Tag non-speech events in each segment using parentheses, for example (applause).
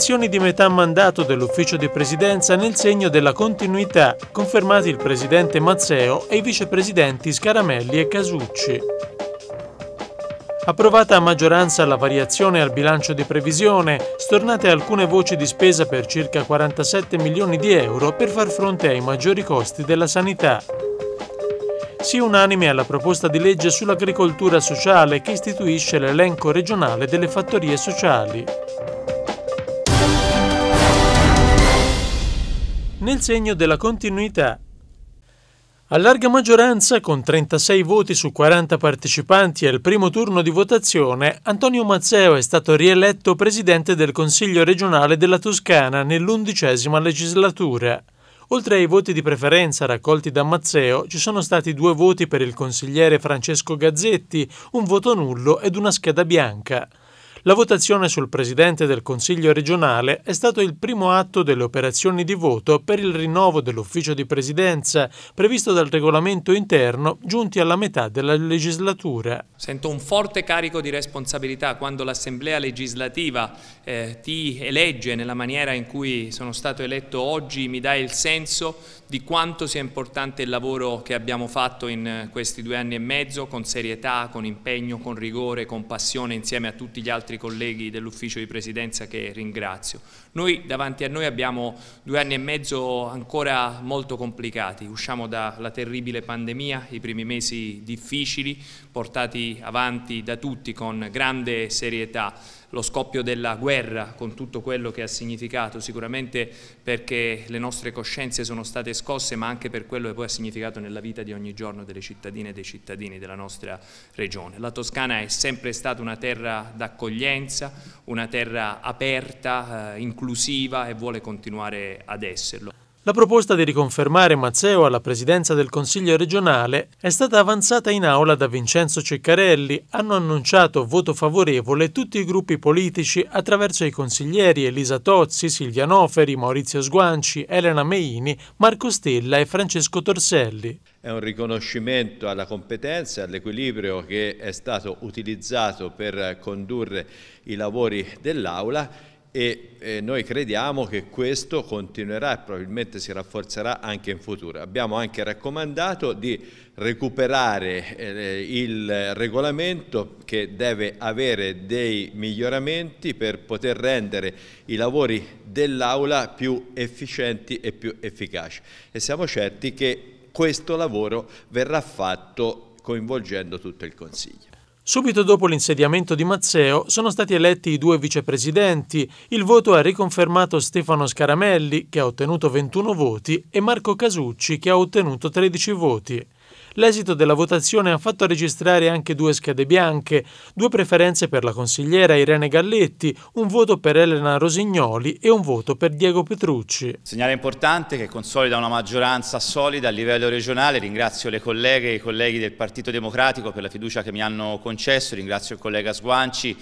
elezioni di metà mandato dell'ufficio di presidenza nel segno della continuità, confermati il presidente Mazzeo e i vicepresidenti Scaramelli e Casucci. Approvata a maggioranza la variazione al bilancio di previsione, stornate alcune voci di spesa per circa 47 milioni di euro per far fronte ai maggiori costi della sanità. Si unanime alla proposta di legge sull'agricoltura sociale che istituisce l'elenco regionale delle fattorie sociali. nel segno della continuità. A larga maggioranza, con 36 voti su 40 partecipanti al primo turno di votazione, Antonio Mazzeo è stato rieletto presidente del Consiglio regionale della Toscana nell'undicesima legislatura. Oltre ai voti di preferenza raccolti da Mazzeo, ci sono stati due voti per il consigliere Francesco Gazzetti, un voto nullo ed una scheda bianca. La votazione sul Presidente del Consiglio regionale è stato il primo atto delle operazioni di voto per il rinnovo dell'ufficio di presidenza previsto dal regolamento interno giunti alla metà della legislatura. Sento un forte carico di responsabilità quando l'Assemblea legislativa eh, ti elegge nella maniera in cui sono stato eletto oggi, mi dà il senso di quanto sia importante il lavoro che abbiamo fatto in questi due anni e mezzo con serietà, con impegno, con rigore, con passione insieme a tutti gli altri cari colleghi dell'ufficio di presidenza che ringrazio. Noi davanti a noi abbiamo due anni e mezzo ancora molto complicati, usciamo dalla terribile pandemia, i primi mesi difficili portati avanti da tutti con grande serietà lo scoppio della guerra con tutto quello che ha significato, sicuramente perché le nostre coscienze sono state scosse, ma anche per quello che poi ha significato nella vita di ogni giorno delle cittadine e dei cittadini della nostra regione. La Toscana è sempre stata una terra d'accoglienza, una terra aperta, eh, inclusiva e vuole continuare ad esserlo. La proposta di riconfermare Mazzeo alla presidenza del Consiglio regionale è stata avanzata in aula da Vincenzo Ceccarelli, hanno annunciato voto favorevole tutti i gruppi politici attraverso i consiglieri Elisa Tozzi, Silvia Noferi, Maurizio Sguanci, Elena Meini, Marco Stella e Francesco Torselli. È un riconoscimento alla competenza, e all'equilibrio che è stato utilizzato per condurre i lavori dell'Aula e, e eh, noi crediamo che questo continuerà e probabilmente si rafforzerà anche in futuro. Abbiamo anche raccomandato di recuperare eh, il regolamento che deve avere dei miglioramenti per poter rendere i lavori dell'Aula più efficienti e più efficaci e siamo certi che questo lavoro verrà fatto coinvolgendo tutto il Consiglio. Subito dopo l'insediamento di Mazzeo sono stati eletti i due vicepresidenti. Il voto ha riconfermato Stefano Scaramelli, che ha ottenuto 21 voti, e Marco Casucci, che ha ottenuto 13 voti. L'esito della votazione ha fatto registrare anche due schede bianche, due preferenze per la consigliera Irene Galletti, un voto per Elena Rosignoli e un voto per Diego Petrucci. Segnale importante che consolida una maggioranza solida a livello regionale. Ringrazio le colleghe e i colleghi del Partito Democratico per la fiducia che mi hanno concesso, ringrazio il collega Sguanci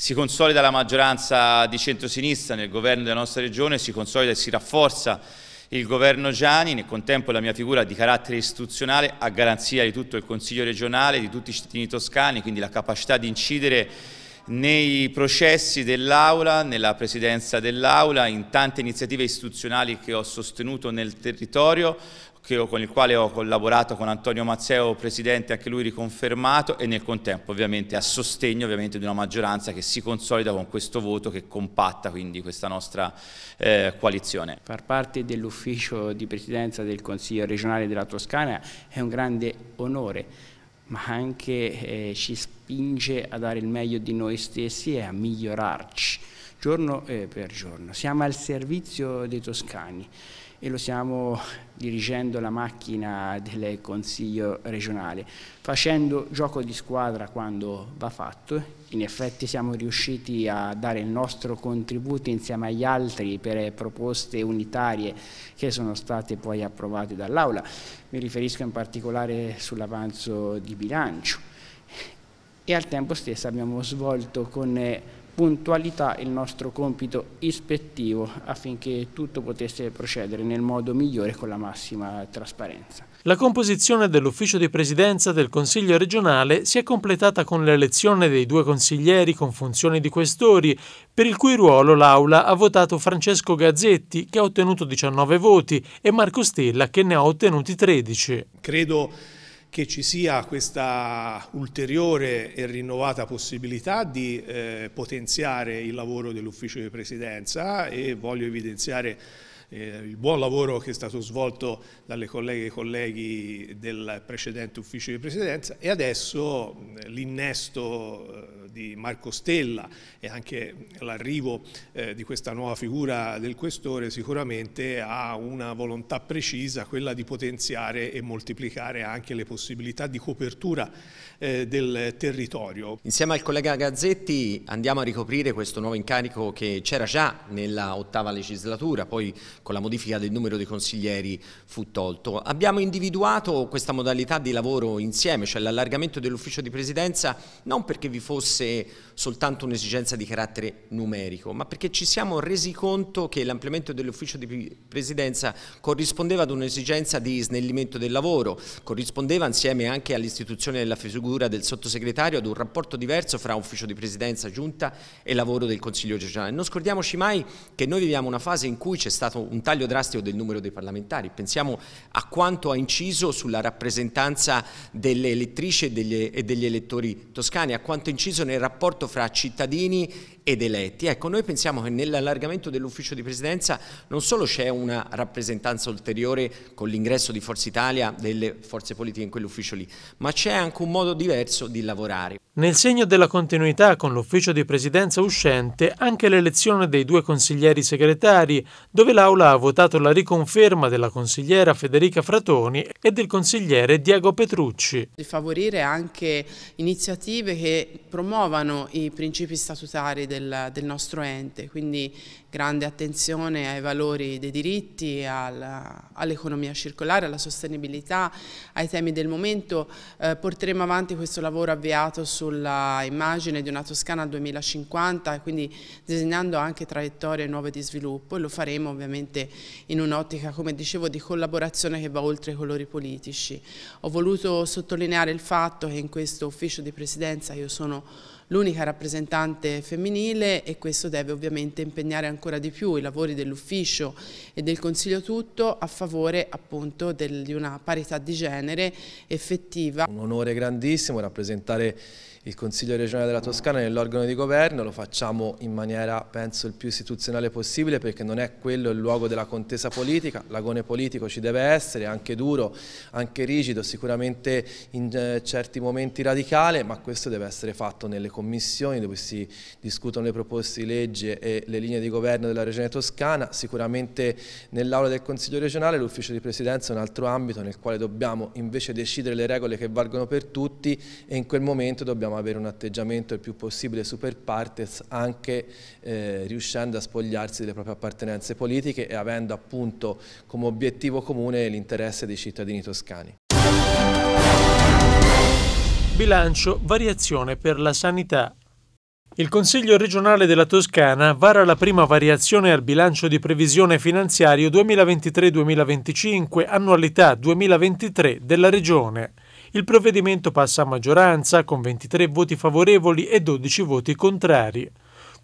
si consolida la maggioranza di centrosinistra nel governo della nostra regione, si consolida e si rafforza il governo Gianni, nel contempo la mia figura di carattere istituzionale, a garanzia di tutto il Consiglio regionale, di tutti i cittadini toscani, quindi la capacità di incidere nei processi dell'Aula, nella presidenza dell'Aula, in tante iniziative istituzionali che ho sostenuto nel territorio, ho, con il quale ho collaborato con Antonio Mazzeo, presidente, anche lui riconfermato, e nel contempo ovviamente a sostegno ovviamente, di una maggioranza che si consolida con questo voto che compatta quindi questa nostra eh, coalizione. Far parte dell'ufficio di presidenza del Consiglio regionale della Toscana è un grande onore ma anche eh, ci spinge a dare il meglio di noi stessi e a migliorarci giorno eh, per giorno. Siamo al servizio dei toscani e lo stiamo dirigendo la macchina del Consiglio regionale, facendo gioco di squadra quando va fatto. In effetti siamo riusciti a dare il nostro contributo insieme agli altri per proposte unitarie che sono state poi approvate dall'Aula. Mi riferisco in particolare sull'avanzo di bilancio. E al tempo stesso abbiamo svolto con puntualità il nostro compito ispettivo affinché tutto potesse procedere nel modo migliore con la massima trasparenza. La composizione dell'ufficio di presidenza del Consiglio regionale si è completata con l'elezione dei due consiglieri con funzioni di questori, per il cui ruolo l'Aula ha votato Francesco Gazzetti, che ha ottenuto 19 voti, e Marco Stella, che ne ha ottenuti 13. Credo che ci sia questa ulteriore e rinnovata possibilità di eh, potenziare il lavoro dell'ufficio di presidenza e voglio evidenziare eh, il buon lavoro che è stato svolto dalle colleghe e colleghi del precedente ufficio di presidenza e adesso l'innesto eh, di Marco Stella e anche l'arrivo eh, di questa nuova figura del questore sicuramente ha una volontà precisa, quella di potenziare e moltiplicare anche le possibilità di copertura del territorio. Insieme al collega Gazzetti andiamo a ricoprire questo nuovo incarico che c'era già nella ottava legislatura, poi con la modifica del numero dei consiglieri fu tolto. Abbiamo individuato questa modalità di lavoro insieme, cioè l'allargamento dell'ufficio di presidenza, non perché vi fosse soltanto un'esigenza di carattere numerico, ma perché ci siamo resi conto che l'ampliamento dell'ufficio di presidenza corrispondeva ad un'esigenza di snellimento del lavoro, corrispondeva insieme anche all'istituzione della figura del sottosegretario ad un rapporto diverso fra ufficio di presidenza giunta e lavoro del Consiglio regionale. Non scordiamoci mai che noi viviamo una fase in cui c'è stato un taglio drastico del numero dei parlamentari, pensiamo a quanto ha inciso sulla rappresentanza delle elettrici e degli, e degli elettori toscani, a quanto ha inciso nel rapporto fra cittadini ed eletti. Ecco, noi pensiamo che nell'allargamento dell'ufficio di presidenza non solo c'è una rappresentanza ulteriore con l'ingresso di Forza Italia delle forze politiche in quell'ufficio lì, ma c'è anche un modo diverso di lavorare. Nel segno della continuità con l'ufficio di presidenza uscente, anche l'elezione dei due consiglieri segretari, dove l'Aula ha votato la riconferma della consigliera Federica Fratoni e del consigliere Diego Petrucci. Di favorire anche iniziative che promuovano i principi statutari del, del nostro ente, quindi grande attenzione ai valori dei diritti, all'economia all circolare, alla sostenibilità, ai temi del momento. Eh, porteremo avanti questo lavoro avviato sulla immagine di una Toscana 2050, quindi disegnando anche traiettorie nuove di sviluppo e lo faremo ovviamente in un'ottica, come dicevo, di collaborazione che va oltre i colori politici. Ho voluto sottolineare il fatto che in questo ufficio di presidenza io sono l'unica rappresentante femminile e questo deve ovviamente impegnare ancora di più i lavori dell'ufficio e del Consiglio tutto a favore appunto del, di una parità di genere effettiva. Un onore grandissimo rappresentare il Consiglio regionale della Toscana nell'organo di governo, lo facciamo in maniera penso il più istituzionale possibile perché non è quello il luogo della contesa politica, l'agone politico ci deve essere, anche duro, anche rigido, sicuramente in eh, certi momenti radicale, ma questo deve essere fatto nelle commissioni dove si discutono le proposte di legge e le linee di governo della regione toscana, sicuramente nell'aula del Consiglio regionale l'ufficio di presidenza è un altro ambito nel quale dobbiamo invece decidere le regole che valgono per tutti e in quel momento dobbiamo dobbiamo avere un atteggiamento il più possibile super partes anche eh, riuscendo a spogliarsi delle proprie appartenenze politiche e avendo appunto come obiettivo comune l'interesse dei cittadini toscani. Bilancio, variazione per la sanità. Il Consiglio regionale della Toscana vara la prima variazione al bilancio di previsione finanziario 2023-2025, annualità 2023 della Regione. Il provvedimento passa a maggioranza con 23 voti favorevoli e 12 voti contrari.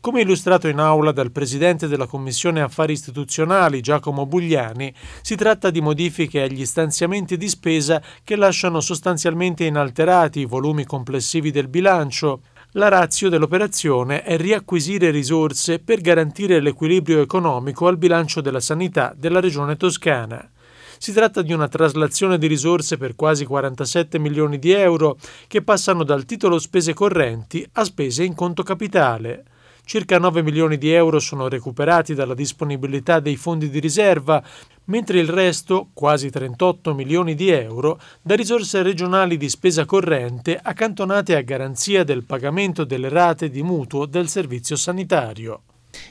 Come illustrato in aula dal Presidente della Commissione Affari Istituzionali Giacomo Bugliani, si tratta di modifiche agli stanziamenti di spesa che lasciano sostanzialmente inalterati i volumi complessivi del bilancio. La razio dell'operazione è riacquisire risorse per garantire l'equilibrio economico al bilancio della sanità della Regione Toscana. Si tratta di una traslazione di risorse per quasi 47 milioni di euro che passano dal titolo spese correnti a spese in conto capitale. Circa 9 milioni di euro sono recuperati dalla disponibilità dei fondi di riserva, mentre il resto, quasi 38 milioni di euro, da risorse regionali di spesa corrente accantonate a garanzia del pagamento delle rate di mutuo del servizio sanitario.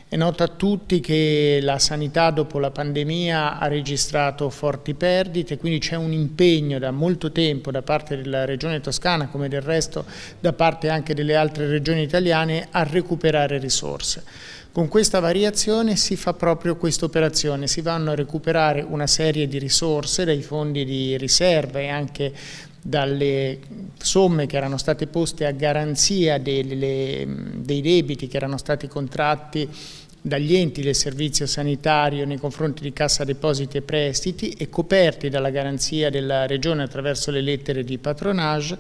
È noto a tutti che la sanità dopo la pandemia ha registrato forti perdite, quindi c'è un impegno da molto tempo da parte della regione toscana, come del resto da parte anche delle altre regioni italiane, a recuperare risorse. Con questa variazione si fa proprio questa operazione, si vanno a recuperare una serie di risorse dai fondi di riserva e anche dalle somme che erano state poste a garanzia delle, dei debiti che erano stati contratti dagli enti del servizio sanitario nei confronti di Cassa Depositi e Prestiti e coperti dalla garanzia della Regione attraverso le lettere di patronage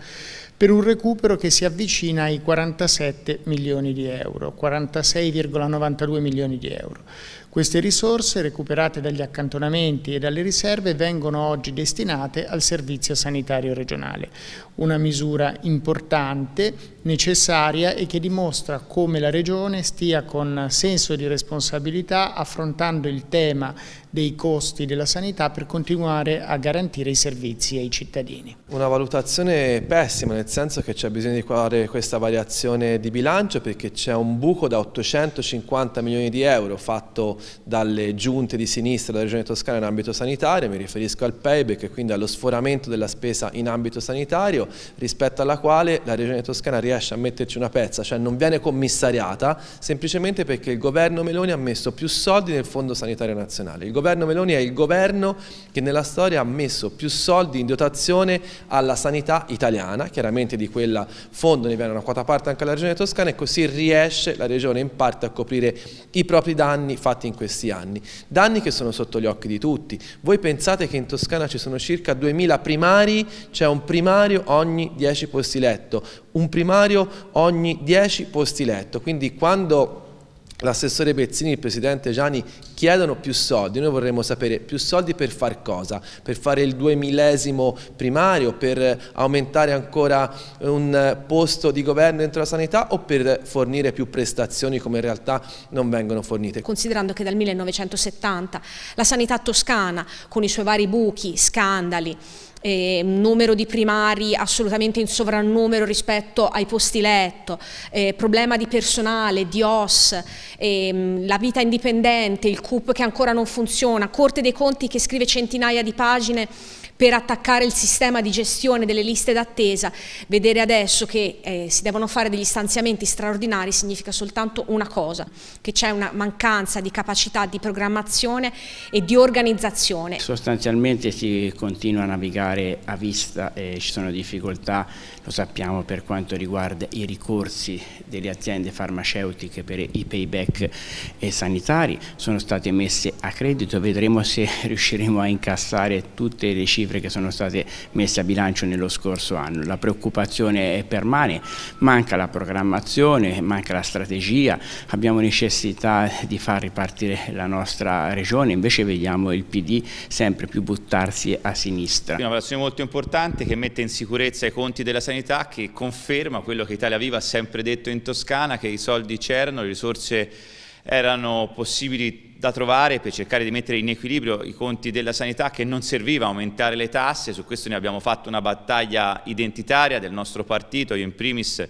per un recupero che si avvicina ai 47 milioni di euro, 46,92 milioni di euro. Queste risorse recuperate dagli accantonamenti e dalle riserve vengono oggi destinate al servizio sanitario regionale, una misura importante, necessaria e che dimostra come la Regione stia con senso di responsabilità affrontando il tema dei costi della sanità per continuare a garantire i servizi ai cittadini. Una valutazione pessima, nel senso che c'è bisogno di fare questa variazione di bilancio perché c'è un buco da 850 milioni di euro fatto dalle giunte di sinistra della Regione Toscana in ambito sanitario, mi riferisco al payback e quindi allo sforamento della spesa in ambito sanitario rispetto alla quale la Regione Toscana riesce a metterci una pezza, cioè non viene commissariata semplicemente perché il governo Meloni ha messo più soldi nel Fondo Sanitario Nazionale. Il governo Meloni è il governo che nella storia ha messo più soldi in dotazione alla sanità italiana, chiaramente di quel fondo ne viene una quota parte anche alla Regione Toscana e così riesce la Regione in parte a coprire i propri danni fatti in questi anni. Danni che sono sotto gli occhi di tutti. Voi pensate che in Toscana ci sono circa 2000 primari, c'è un primario ogni 10 posti letto, un primario ogni 10 posti letto. Quindi quando l'assessore Pezzini e il presidente Gianni chiedono più soldi, noi vorremmo sapere più soldi per far cosa? Per fare il duemillesimo primario, per aumentare ancora un posto di governo dentro la sanità o per fornire più prestazioni come in realtà non vengono fornite? Considerando che dal 1970 la sanità toscana con i suoi vari buchi, scandali, eh, numero di primari assolutamente in sovrannumero rispetto ai posti letto, eh, problema di personale, di OS, ehm, la vita indipendente, il CUP che ancora non funziona, Corte dei Conti che scrive centinaia di pagine per attaccare il sistema di gestione delle liste d'attesa, vedere adesso che eh, si devono fare degli stanziamenti straordinari significa soltanto una cosa, che c'è una mancanza di capacità di programmazione e di organizzazione. Sostanzialmente si continua a navigare a vista e ci sono difficoltà lo sappiamo per quanto riguarda i ricorsi delle aziende farmaceutiche per i payback sanitari, sono state messe a credito, vedremo se (laughs) riusciremo a incassare tutte le cifre che sono state messe a bilancio nello scorso anno. La preoccupazione permane, manca la programmazione, manca la strategia, abbiamo necessità di far ripartire la nostra regione, invece vediamo il PD sempre più buttarsi a sinistra. Una valutazione molto importante che mette in sicurezza i conti della sanità sanità che conferma quello che Italia Viva ha sempre detto in Toscana, che i soldi c'erano, le risorse erano possibili da trovare per cercare di mettere in equilibrio i conti della sanità che non serviva aumentare le tasse, su questo ne abbiamo fatto una battaglia identitaria del nostro partito, io in primis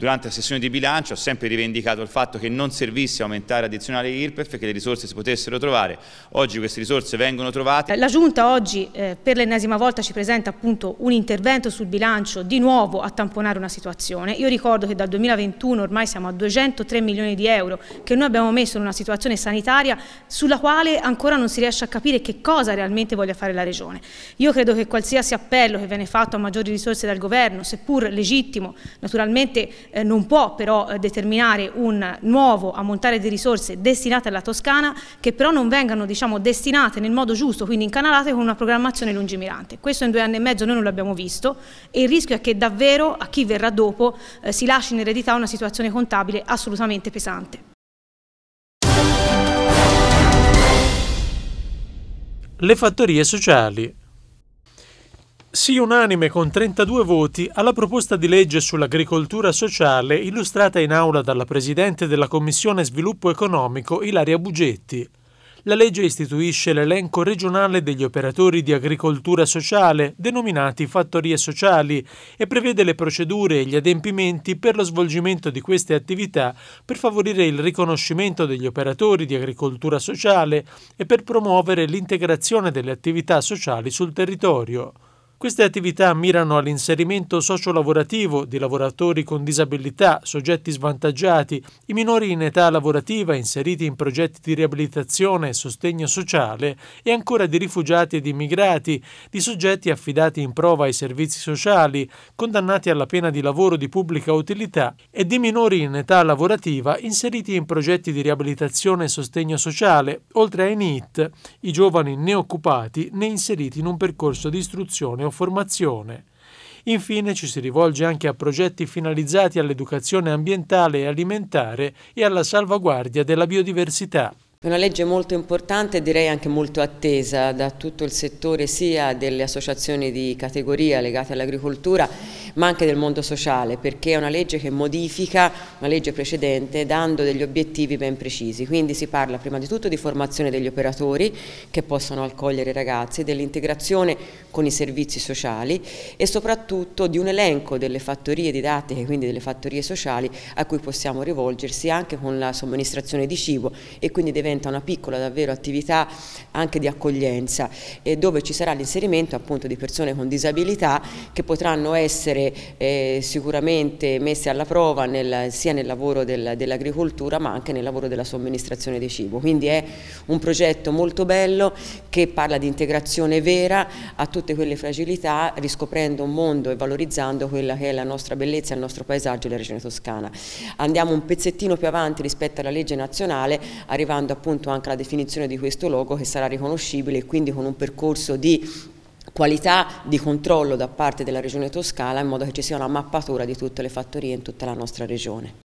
durante la sessione di bilancio ho sempre rivendicato il fatto che non servisse aumentare addizionale IRPEF, che le risorse si potessero trovare. Oggi queste risorse vengono trovate. La Giunta oggi eh, per l'ennesima volta ci presenta appunto un intervento sul bilancio di nuovo a tamponare una situazione. Io ricordo che dal 2021 ormai siamo a 203 milioni di euro che noi abbiamo messo in una situazione sanitaria sulla quale ancora non si riesce a capire che cosa realmente voglia fare la Regione. Io credo che qualsiasi appello che viene fatto a maggiori risorse dal Governo, seppur legittimo, naturalmente eh, non può però eh, determinare un nuovo ammontare di risorse destinate alla Toscana che però non vengano diciamo, destinate nel modo giusto, quindi incanalate con una programmazione lungimirante. Questo in due anni e mezzo noi non l'abbiamo visto e il rischio è che davvero a chi verrà dopo eh, si lasci in eredità una situazione contabile assolutamente pesante. le fattorie sociali. Sì unanime con 32 voti alla proposta di legge sull'agricoltura sociale illustrata in aula dalla Presidente della Commissione Sviluppo Economico Ilaria Bugetti. La legge istituisce l'elenco regionale degli operatori di agricoltura sociale, denominati fattorie sociali, e prevede le procedure e gli adempimenti per lo svolgimento di queste attività per favorire il riconoscimento degli operatori di agricoltura sociale e per promuovere l'integrazione delle attività sociali sul territorio. Queste attività mirano all'inserimento sociolavorativo di lavoratori con disabilità, soggetti svantaggiati, i minori in età lavorativa inseriti in progetti di riabilitazione e sostegno sociale e ancora di rifugiati ed immigrati, di soggetti affidati in prova ai servizi sociali, condannati alla pena di lavoro di pubblica utilità e di minori in età lavorativa inseriti in progetti di riabilitazione e sostegno sociale, oltre ai NIT, i giovani né occupati né inseriti in un percorso di istruzione o formazione. Infine ci si rivolge anche a progetti finalizzati all'educazione ambientale e alimentare e alla salvaguardia della biodiversità. È una legge molto importante e direi anche molto attesa da tutto il settore sia delle associazioni di categoria legate all'agricoltura ma anche del mondo sociale perché è una legge che modifica una legge precedente dando degli obiettivi ben precisi. Quindi si parla prima di tutto di formazione degli operatori che possono accogliere i ragazzi, dell'integrazione con i servizi sociali e soprattutto di un elenco delle fattorie didattiche, quindi delle fattorie sociali a cui possiamo rivolgersi anche con la somministrazione di cibo e quindi deve diventa una piccola davvero attività anche di accoglienza e dove ci sarà l'inserimento appunto di persone con disabilità che potranno essere eh, sicuramente messe alla prova nel, sia nel lavoro del, dell'agricoltura ma anche nel lavoro della somministrazione di cibo. Quindi è un progetto molto bello che parla di integrazione vera a tutte quelle fragilità riscoprendo un mondo e valorizzando quella che è la nostra bellezza, il nostro paesaggio e la regione toscana. Andiamo un pezzettino più avanti rispetto alla legge nazionale arrivando a appunto anche la definizione di questo logo che sarà riconoscibile e quindi con un percorso di qualità di controllo da parte della Regione Toscana in modo che ci sia una mappatura di tutte le fattorie in tutta la nostra regione.